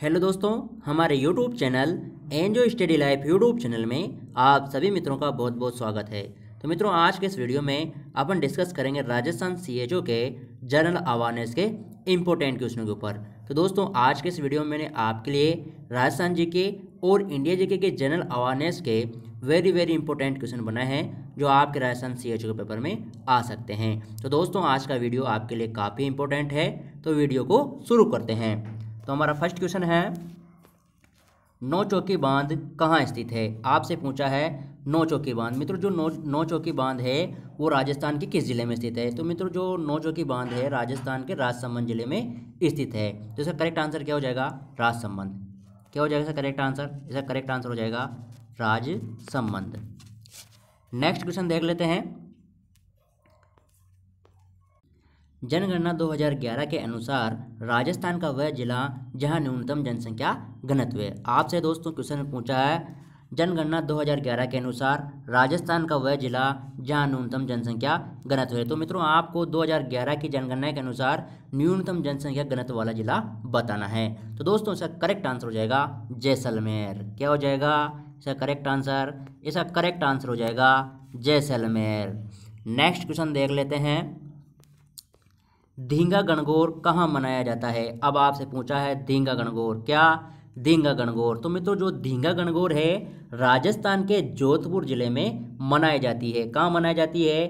hello दोस्तों हमारे YouTube channel enjoy study life YouTube channel में आप सभी मित्रों का बहुत बहुत स्वागत है तो मित्रों आज के इस वीडियो में अपन डिस्कस करेंगे राजस्थान सीएचओ के जनरल अवेयरनेस के इम्पोर्टेंट क्वेश्चनों के ऊपर तो दोस्तों आज के इस वीडियो में मैंने आपके लिए राजस्थान जी के और इंडिया जी के जनरल अवेयरनेस के वेरी वेरी इंपॉर्टेंट क्वेश्चन बनाए हैं जो आपके राजस्थान सी के पेपर में आ सकते हैं तो दोस्तों आज का वीडियो आपके लिए काफ़ी इंपॉर्टेंट है तो वीडियो को शुरू करते हैं तो हमारा फर्स्ट क्वेश्चन है नौ चौकी बांध कहाँ स्थित है आपसे पूछा है नौ चौकी बांध मित्रों जो नौ नौ चौकी बांध है वो राजस्थान के किस जिले में स्थित है तो मित्रों जो नौ चौकी बांध है राजस्थान के राजसमंद जिले में स्थित है तो इसका करेक्ट आंसर क्या हो जाएगा राजसमंद क्या हो जाएगा इसका करेक्ट आंसर इसका करेक्ट आंसर हो जाएगा राजसमंद नेक्स्ट क्वेश्चन देख लेते हैं जनगणना 2011 के अनुसार राजस्थान का वह जिला जहां न्यूनतम जनसंख्या घनत्व है आपसे दोस्तों क्वेश्चन पूछा है जनगणना 2011 के अनुसार राजस्थान का वह जिला जहां न्यूनतम जनसंख्या घनत्व है तो मित्रों आपको 2011 की जनगणना के अनुसार न्यूनतम जनसंख्या घनत्व वाला जिला बताना है तो दोस्तों इसका करेक्ट आंसर हो जाएगा जैसलमेर क्या हो जाएगा इसका करेक्ट आंसर इसका करेक्ट आंसर हो जाएगा जैसलमेर नेक्स्ट क्वेश्चन देख लेते हैं धींगा गणगौर कहाँ मनाया जाता है अब आपसे पूछा है धींगा गणगौर क्या धींगा गणगौर तो मित्रों जो धींगा गणगौर है राजस्थान के जोधपुर जिले में मनाई जाती है कहाँ मनाई जाती है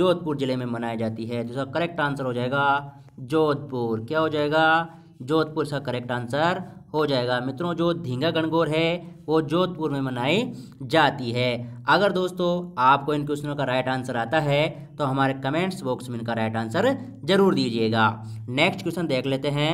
जोधपुर जिले में मनाई जाती है जिसका करेक्ट आंसर हो जाएगा जोधपुर क्या हो जाएगा जोधपुर इसका करेक्ट आंसर हो जाएगा मित्रों जो धींगा गणगौर है वो जोधपुर में मनाई जाती है अगर दोस्तों आपको इन क्वेश्चनों का राइट आंसर आता है तो हमारे कमेंट्स बॉक्स में इनका राइट आंसर जरूर दीजिएगा नेक्स्ट क्वेश्चन देख लेते हैं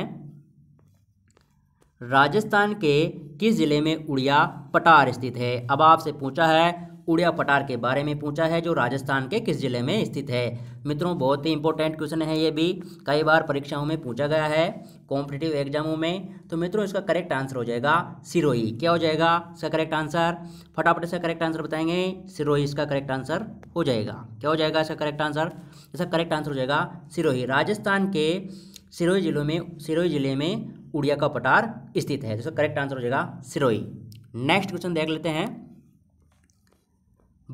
राजस्थान के किस ज़िले में उड़िया पटार स्थित है अब आपसे पूछा है उड़िया पटार के बारे में पूछा है जो राजस्थान के किस जिले में स्थित है मित्रों बहुत ही इंपॉर्टेंट क्वेश्चन है ये भी कई बार परीक्षाओं में पूछा गया है कॉम्पिटेटिव एग्जामों में तो मित्रों इसका करेक्ट आंसर हो जाएगा सिरोही क्या हो जाएगा इसका करेक्ट आंसर फटाफट इसका करेक्ट आंसर बताएंगे सिरोही इसका करेक्ट आंसर हो जाएगा क्या हो जाएगा इसका करेक्ट आंसर इसका करेक्ट आंसर हो जाएगा सिरोही राजस्थान के सिरोही जिलों में सिरोही जिले में उड़िया का पटार स्थित है जिसका करेक्ट आंसर हो जाएगा सिरोही नेक्स्ट क्वेश्चन देख लेते हैं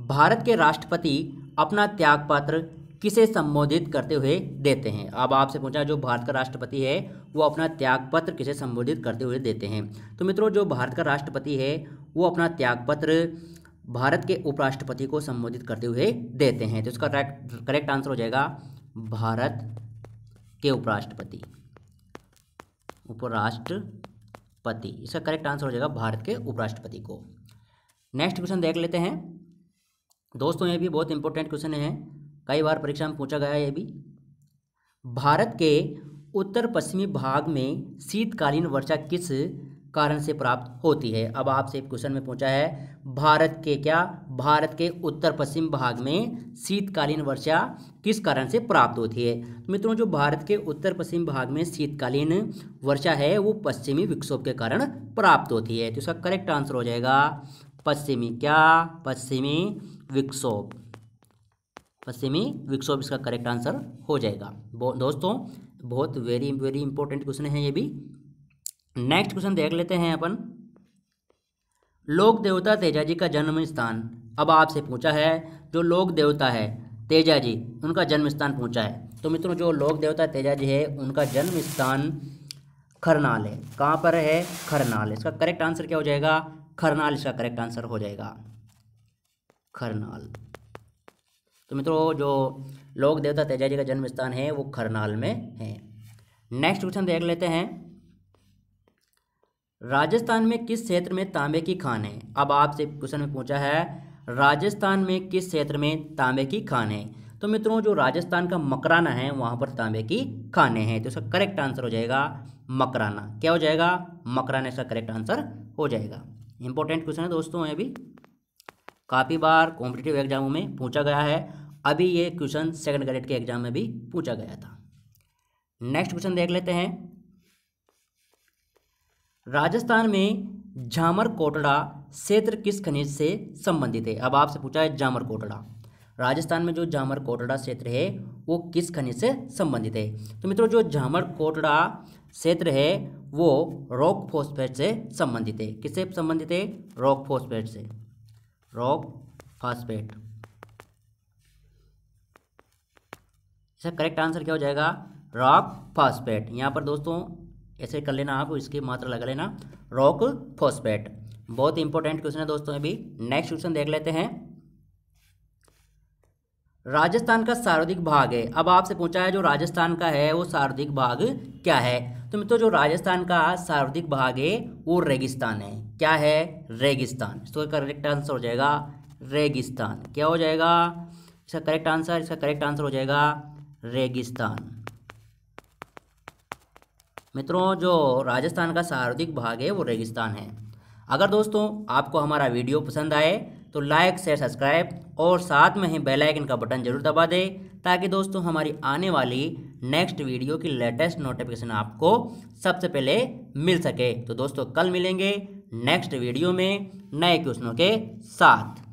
भारत के राष्ट्रपति अपना त्यागपत्र किसे संबोधित करते हुए देते हैं अब आपसे पूछा जो भारत का राष्ट्रपति है वो अपना त्यागपत्र किसे संबोधित करते हुए देते हैं तो मित्रों जो भारत का राष्ट्रपति है वो अपना त्यागपत्र भारत के उपराष्ट्रपति को संबोधित करते हुए देते हैं तो इसका करेक्ट आंसर हो जाएगा भारत के उपराष्ट्रपति उपराष्ट्रपति इसका करेक्ट आंसर हो जाएगा भारत के उपराष्ट्रपति को नेक्स्ट क्वेश्चन देख लेते हैं दोस्तों ये भी बहुत इंपॉर्टेंट क्वेश्चन है कई बार परीक्षा में पूछा गया है ये भी भारत के उत्तर पश्चिमी भाग में शीतकालीन वर्षा किस कारण से प्राप्त होती है अब आपसे क्वेश्चन में पूछा है भारत के क्या भारत के उत्तर पश्चिम भाग में शीतकालीन वर्षा किस कारण से प्राप्त होती है मित्रों जो भारत के उत्तर पश्चिम भाग में शीतकालीन वर्षा है वो पश्चिमी विक्षोभ के कारण प्राप्त होती है तो इसका करेक्ट आंसर हो जाएगा पश्चिमी क्या पश्चिमी विक्सोप पश्चिमी विक्षोभ इसका करेक्ट आंसर हो जाएगा दोस्तों बहुत वेरी वेरी इंपॉर्टेंट क्वेश्चन है ये भी नेक्स्ट क्वेश्चन देख लेते हैं अपन लोक देवता तेजा जी का जन्म स्थान अब आपसे पूछा है जो लोक देवता है तेजा जी उनका जन्म स्थान पूछा है तो मित्रों जो लोक देवता तेजा जी है उनका जन्म स्थान खरनाल है कहाँ पर है खरनाल इसका करेक्ट आंसर क्या हो जाएगा खरनाल इसका करेक्ट आंसर हो जाएगा खरनाल तो मित्रों जो लोक देवता तेजा जी का जन्म स्थान है वो खरनाल में है नेक्स्ट क्वेश्चन देख लेते हैं राजस्थान में किस क्षेत्र में तांबे की खान है अब आपसे क्वेश्चन में पूछा है राजस्थान में किस क्षेत्र में तांबे की खान है तो मित्रों जो राजस्थान का मकराना है वहां पर तांबे की खाने हैं तो इसका करेक्ट आंसर हो जाएगा मकराना क्या हो जाएगा मकराना इसका करेक्ट आंसर हो जाएगा इंपॉर्टेंट क्वेश्चन है दोस्तों अभी काफ़ी बार कॉम्पिटेटिव एग्जामों में पूछा गया है अभी ये क्वेश्चन सेकंड ग्रेड के एग्जाम में भी पूछा गया था नेक्स्ट क्वेश्चन देख लेते हैं राजस्थान में झामर कोटड़ा क्षेत्र किस खनिज से संबंधित है अब आपसे पूछा है झामर कोटड़ा राजस्थान में जो झामर कोटड़ा क्षेत्र है वो किस खनिज से संबंधित है तो मित्रों जो झामर कोटड़ा क्षेत्र है वो रॉक फॉस्फेट से संबंधित है किससे संबंधित है रॉक फॉस्फेट से रॉक फास्फेट इसका करेक्ट आंसर क्या हो जाएगा रॉक फास्फेट यहाँ पर दोस्तों ऐसे कर लेना आप इसकी मात्रा लगा लेना रॉक फास्फेट बहुत इंपॉर्टेंट क्वेश्चन है दोस्तों अभी नेक्स्ट क्वेश्चन देख लेते हैं राजस्थान का सर्वाधिक भाग है अब आपसे पूछा है जो राजस्थान का है वो सर्वाधिक भाग क्या है तो मित्रों जो राजस्थान का सर्वाधिक भाग है वो रेगिस्तान है क्या है रेगिस्तान इसका करेक्ट आंसर हो जाएगा रेगिस्तान क्या हो जाएगा इसका करेक्ट आंसर इसका करेक्ट आंसर हो जाएगा रेगिस्तान मित्रों जो राजस्थान का सर्वाधिक भाग है वो रेगिस्तान है अगर दोस्तों आपको हमारा वीडियो पसंद आए तो लाइक शेयर सब्सक्राइब और साथ में ही बेल आइकन का बटन जरूर दबा दें ताकि दोस्तों हमारी आने वाली नेक्स्ट वीडियो की लेटेस्ट नोटिफिकेशन आपको सबसे पहले मिल सके तो दोस्तों कल मिलेंगे नेक्स्ट वीडियो में नए क्वेश्चनों के साथ